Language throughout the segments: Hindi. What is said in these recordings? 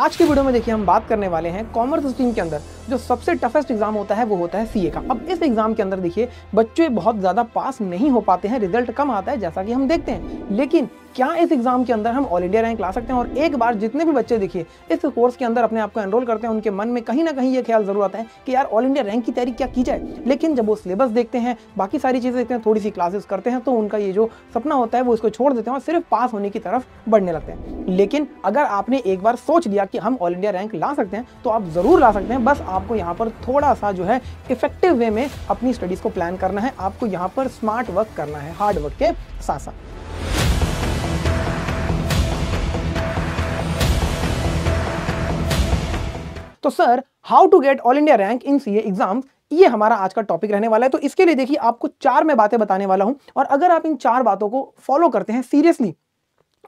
आज के वीडियो में देखिए हम बात करने वाले हैं कॉमर्स स्ट्रीम के अंदर जो सबसे टफेस्ट एग्ज़ाम होता है वो होता है सी का अब इस एग्ज़ाम के अंदर देखिए बच्चे बहुत ज़्यादा पास नहीं हो पाते हैं रिजल्ट कम आता है जैसा कि हम देखते हैं लेकिन क्या इस एग्ज़ाम के अंदर हम ऑल इंडिया रैंक ला सकते हैं और एक बार जितने भी बच्चे देखिए इस कोर्स के अंदर अपने आप को एनरोल करते हैं उनके मन में कहीं ना कहीं ये ख्याल ज़रूर आता है कि यार ऑल इंडिया रैंक की तैयारी क्या की जाए लेकिन जब वो सिलेबस देखते हैं बाकी सारी चीज़ें देखते हैं थोड़ी सी क्लासेस करते हैं तो उनका ये जो सपना होता है वो इसको छोड़ देते हैं और सिर्फ पास होने की तरफ बढ़ने लगते हैं लेकिन अगर आपने एक बार सोच लिया कि हम ऑल इंडिया रैंक ला सकते हैं तो आप ज़रूर ला सकते हैं बस आप आपको यहाँ पर थोड़ा सा जो है इफेक्टिव वे में अपनी स्टडीज़ को प्लान करना है आपको यहाँ पर स्मार्ट वर्क करना है हार्ड वर्क के साथ साथ तो sir how to get all India rank in C exams ये हमारा आज का टॉपिक रहने वाला है तो इसके लिए देखिए आपको चार में बातें बताने वाला हूं और अगर आप इन चार बातों को फॉलो करते हैं सीरियसली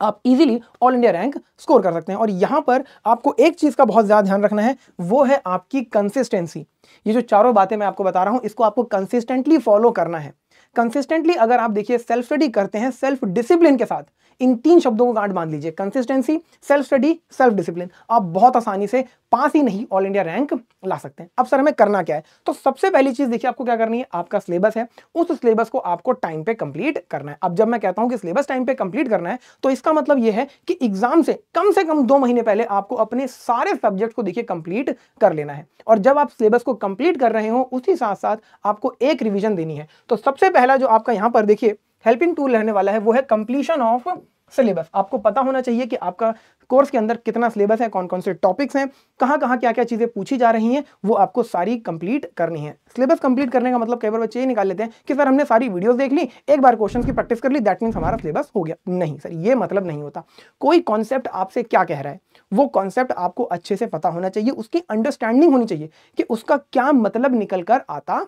आप easily all India rank score कर सकते हैं और यहाँ पर आपको एक चीज़ का बहुत ज़्यादा ध्यान रखना है वो है आपकी कंसिस्टेंसी ये जो चारों बातें मैं आपको बता रहा हूँ इसको आपको कंसिस्टेंटली फॉलो करना है कंसिस्टेंटली अगर आप देखिए सेल्फ स्टडी करते हैं सेल्फ डिसिप्लिन के साथ इन तीन शब्दों को गांठ बांध लीजिए consistency self study self discipline आप बहुत आसानी से पास ही नहीं ऑल इंडिया रैंक ला सकते हैं अब सर हमें करना क्या है तो सबसे पहली चीज देखिए आपको क्या करनी है आपका सिलेबस है उस सिलेबस को आपको टाइम पे कंप्लीट करना है अब जब मैं कहता हूं कि सिलेबस टाइम पे कंप्लीट करना है तो इसका मतलब यह है कि एग्जाम से कम से कम दो महीने पहले आपको अपने सारे सब्जेक्ट को देखिए कंप्लीट कर लेना है और जब आप सिलेबस को कंप्लीट कर रहे हो उसी साथ साथ आपको एक रिविजन देनी है तो सबसे पहला जो आपका यहां पर देखिए हेल्पिंग टूल रहने वाला है वो है कंप्लीशन ऑफ सिलेबस आपको पता होना चाहिए कि आपका कोर्स के अंदर कितना सिलेबस है कौन कौन से टॉपिक्स हैं कहाँ कहाँ क्या क्या चीज़ें पूछी जा रही हैं वो आपको सारी कंप्लीट करनी है सिलेबस कंप्लीट करने का मतलब कई बार बच्चे ये निकाल लेते हैं कि सर हमने सारी वीडियोस देख ली एक बार क्वेश्चंस की प्रैक्टिस कर ली दैट मीन्स हमारा सिलेबस हो गया नहीं सर ये मतलब नहीं होता कोई कॉन्सेप्ट आपसे क्या कह रहा है वो कॉन्सेप्ट आपको अच्छे से पता होना चाहिए उसकी अंडरस्टैंडिंग होनी चाहिए कि उसका क्या मतलब निकल कर आता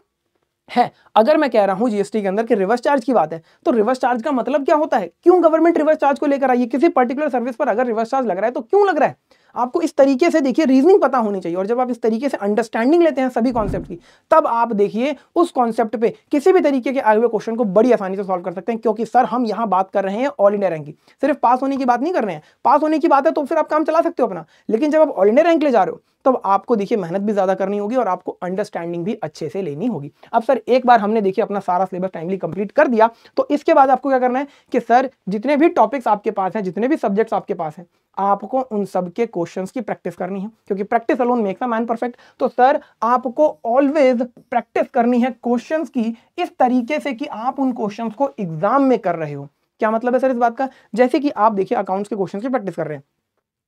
है अगर मैं कह रहा हूं जीएसटी के अंदर कि रिवर्स चार्ज की बात है तो रिवर्स चार्ज का मतलब क्या होता है क्यों गवर्नमेंट रिवर्स चार्ज को लेकर आई है किसी पर्टिकुलर सर्विस पर अगर रिवर्स चार्ज लग रहा है तो क्यों लग रहा है आपको इस तरीके से देखिए रीजनिंग पता होनी चाहिए और जब आप इस तरीके से अंडरस्टैंडिंग लेते हैं सभी कॉन्सेप्ट की तब आप देखिए उस कॉन्सेप्ट पे किसी भी तरीके के आए हुए क्वेश्चन को बड़ी आसानी से सॉल्व कर सकते हैं क्योंकि सर हम यहां बात कर रहे हैं ऑल इंडिया रैंक की सिर्फ पास होने की बात नहीं कर रहे हैं पास होने की बात है तो फिर आप काम चला सकते हो अपना लेकिन जब आप ऑल इंडिया रैंक ले जा रहे हो तब आपको देखिए मेहनत भी ज़्यादा करनी होगी और आपको अंडरस्टैंडिंग भी अच्छे से लेनी होगी अब सर एक बार हमने देखिए अपना सारा सिलेबस टाइमली कंप्लीट कर दिया तो इसके बाद आपको क्या करना है कि सर जितने भी टॉपिक्स आपके पास हैं जितने भी सब्जेक्ट्स आपके पास हैं आपको उन सब के क्वेश्चंस की प्रैक्टिस करनी है क्योंकि practice alone makes a man perfect तो सर आपको ऑलवेज प्रैक्टिस करनी है क्वेश्चंस की इस तरीके से कि आप उन क्वेश्चंस को एग्जाम में कर रहे हो क्या मतलब है सर इस बात का जैसे कि आप देखिए अकाउंट्स के क्वेश्चंस की प्रैक्टिस कर रहे हैं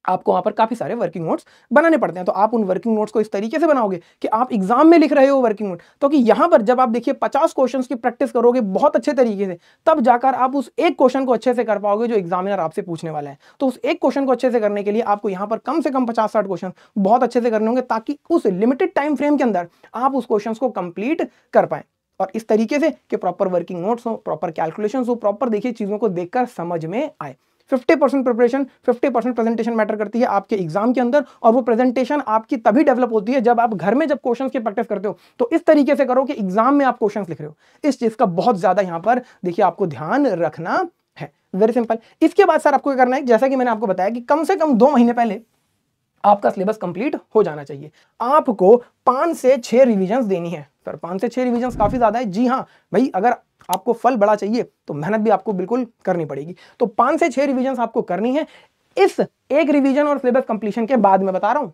आपको वहां पर काफ़ी सारे वर्किंग नोट्स बनाने पड़ते हैं तो आप उन वर्किंग नोट्स को इस तरीके से बनाओगे कि आप एग्जाम में लिख रहे हो वर्किंग नोट तो कि यहाँ पर जब आप देखिए पचास क्वेश्चन की प्रैक्टिस करोगे बहुत अच्छे तरीके से तब जाकर आप उस एक क्वेश्चन को अच्छे से कर पाओगे जो एग्जामिनर आपसे पूछने वाला है तो उस एक क्वेश्चन को अच्छे से करने के लिए आपको यहाँ पर कम से कम पचास साठ क्वेश्चन बहुत अच्छे से करने होंगे ताकि उस लिमिटेड टाइम फ्रेम के अंदर आप उस क्वेश्चन को कंप्लीट कर पाए और इस तरीके से कि प्रॉपर वर्किंग नोट्स हो प्रॉपर कैलकुलेशन हो प्रॉपर देखिए चीज़ों को देखकर समझ में आए fifty percent preparation fifty percent presentation matter करती है आपके एग्जाम के अंदर और वो प्रेजेंटेशन आपकी तभी डेवलप होती है जब आप घर में जब क्वेश्चन की प्रैक्टिस करते हो तो इस तरीके से करो कि एग्जाम में आप क्वेश्चन लिख रहे हो इस चीज़ का बहुत ज़्यादा यहाँ पर देखिए आपको ध्यान रखना है वेरी सिंपल इसके बाद सर आपको क्या करना है जैसा कि मैंने आपको बताया कि कम से कम दो महीने पहले आपका सिलेबस कंप्लीट हो जाना चाहिए आपको पांच से छह रिविजन देनी है सर पांच से छह रिविजन काफ़ी ज़्यादा है जी हाँ भाई अगर आपको फल बड़ा चाहिए तो मेहनत भी आपको बिल्कुल करनी पड़ेगी तो पांच से छह रिविजन आपको करनी है इस एक रिवीजन और सिलेबस कंप्लीशन के बाद में बता रहा हूं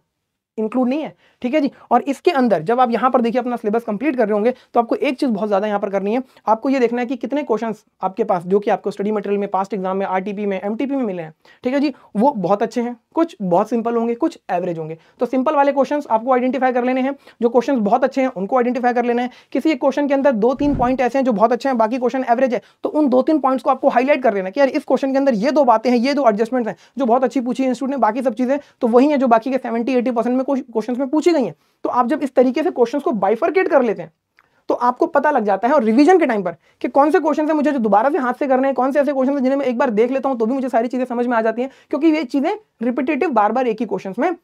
इंक्लूड नहीं है ठीक है जी और इसके अंदर जब आप यहां पर देखिए अपना सिलेबस कंप्लीट कर रहे होंगे तो आपको एक चीज़ बहुत ज़्यादा यहां पर करनी है आपको यह देखना है कि कितने क्वेश्चन आपके पास जो कि आपको स्टडी मटेरियल में पास्ट एग्जाम में आर में एम में मिले हैं ठीक है जी वो बहुत अच्छे हैं कुछ बहुत सिंपल होंगे कुछ एवरेज होंगे तो सिंपल वाले क्वेश्चन आपको आइडेंटिफाई कर लेने हैं जो क्वेश्चन बहुत अच्छे हैं उनको आइडेंटिफाई कर लेना है किसी एक क्वेश्चन के अंदर दो तीन पॉइंट ऐसे हैं जो बहुत अच्छे हैं बाकी क्वेश्चन एवरेज है तो उन दो तीन पॉइंट को आपको हाईलाइट कर लेना कि यार इस क्वेश्चन के अंदर ये दो बातें हैं ये दो एडजस्टमेंट हैं जो बहुत अच्छी पूछी इंस्टीट्यूट ने बाकी सब चीज़ें तो वही है जो बाकी के सेवेंटी एटी में क्वेश्चन में पूछी गई हैं तो आप जब इस तरीके से क्वेश्चन को बाइफरकेट कर लेते हैं तो आपको पता लग जाता है और रिवीजन के टाइम पर कि कौन से क्वेश्चन है मुझे जो दोबारा से हाथ से करने हैं कौन से ऐसे क्वेश्चन है जिन्हें मैं एक बार देख लेता हूं तो भी मुझे सारी चीजें समझ में आ जाती हैं क्योंकि ये चीजें रिपीटेटिव बार बार एक ही क्वेश्चन में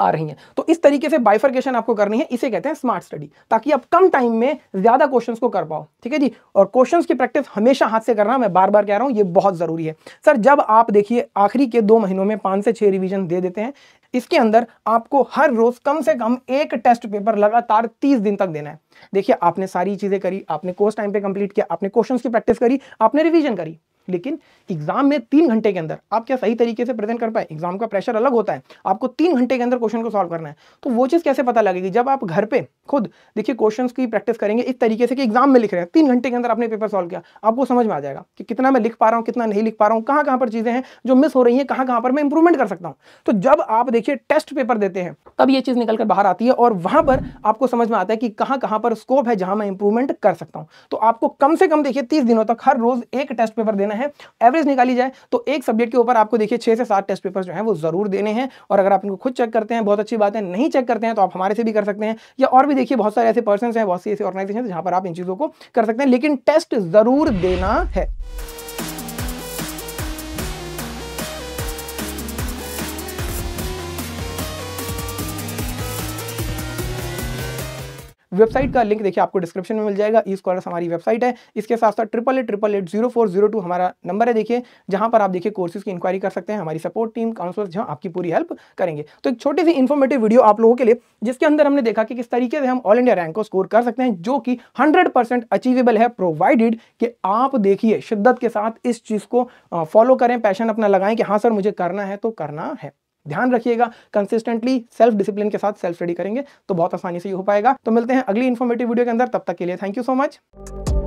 आ रही हैं तो इस तरीके से बाइफरकेशन आपको करनी है इसे कहते हैं स्मार्ट स्टडी ताकि आप कम टाइम में ज्यादा क्वेश्चन को कर पाओ ठीक है जी और क्वेश्चन की प्रैक्टिस हमेशा हाथ से करना मैं बार बार कह रहा हूं ये बहुत ज़रूरी है सर जब आप देखिए आखिरी के दो महीनों में पांच से छह रिविजन दे देते हैं इसके अंदर आपको हर रोज कम से कम एक टेस्ट पेपर लगातार तीस दिन तक देना है देखिए आपने सारी चीजें करी आपने कोर्स टाइम पे कंप्लीट किया आपने क्वेश्चन की प्रैक्टिस करी आपने रिविजन करी लेकिन एग्जाम में तीन घंटे के अंदर आप क्या सही तरीके से प्रेजेंट कर पाए एग्जाम का प्रेशर अलग होता है आपको तीन घंटे के अंदर क्वेश्चन को सॉल्व करना है तो वो चीज़ कैसे पता लगेगी जब आप घर पे खुद देखिए क्वेश्चन की प्रैक्टिस करेंगे इस तरीके से कि एग्जाम में लिख रहे हैं तीन घंटे के अंदर आपने पेपर सॉल्व किया आपको समझ में आ जाएगा कि कितना मैं लिख पा रहा हूँ कितना नहीं लिख पा रहा हूँ कहाँ कहाँ पर चीज़ें हैं जो मिस हो रही हैं कहाँ कहाँ पर मैं इंप्रूवमेंट कर सकता हूँ तो जब आप देखिए टेस्ट पेपर देते हैं तब ये चीज़ निकल कर बाहर आती है और वहाँ पर आपको समझ में आता है कि कहाँ कहाँ पर स्कोप है जहाँ मैं इंप्रूवमेंट कर सकता हूँ तो आपको कम से कम देखिए तीस दिनों तक हर रोज़ एक टेस्ट पेपर देना है है एवरेज निकाली जाए तो एक सब्जेक्ट के ऊपर आपको देखिए छह से सात टेस्ट पेपर जो है वो ज़रूर देने हैं और अगर आप इनको खुद चेक करते हैं बहुत अच्छी बात है नहीं चेक करते हैं तो आप हमारे से भी कर सकते हैं या और भी देखिए बहुत सारे ऐसे पर्सन है बहुत सी ऐसी ऑर्गेनाइजेशन जहां पर आप इन चीज़ों को कर सकते हैं लेकिन टेस्ट ज़रूर देना है वेबसाइट का लिंक देखिए आपको डिस्क्रिप्शन में मिल जाएगा ई स्कॉलर्स हमारी वेबसाइट है इसके साथ साथ triple eight triple eight zero four zero two हमारा नंबर है देखिए जहां पर आप देखिए कोर्सेज की इंक्वायरी कर सकते हैं हमारी सपोर्ट टीम काउंसलर जहाँ आपकी पूरी हेल्प करेंगे तो एक छोटी सी इन्फॉर्मेटिव वीडियो आप लोगों के लिए जिसके अंदर हमने देखा कि किस तरीके से हम ऑल इंडिया रैंक को स्कोर कर सकते हैं जो कि हंड्रेड अचीवेबल है प्रोवाइडेड कि आप देखिए शिद्दत के साथ इस चीज़ को फॉलो करें पैशन अपना लगाएं कि हाँ सर मुझे करना है तो करना है ध्यान रखिएगा कंसिस्टेंटली सेल्फ डिसिप्लिन के साथ सेल्फ स्टडी करेंगे तो बहुत आसानी से ये हो पाएगा तो मिलते हैं अगली इन्फॉर्मेटिव वीडियो के अंदर तब तक के लिए थैंक यू सो मच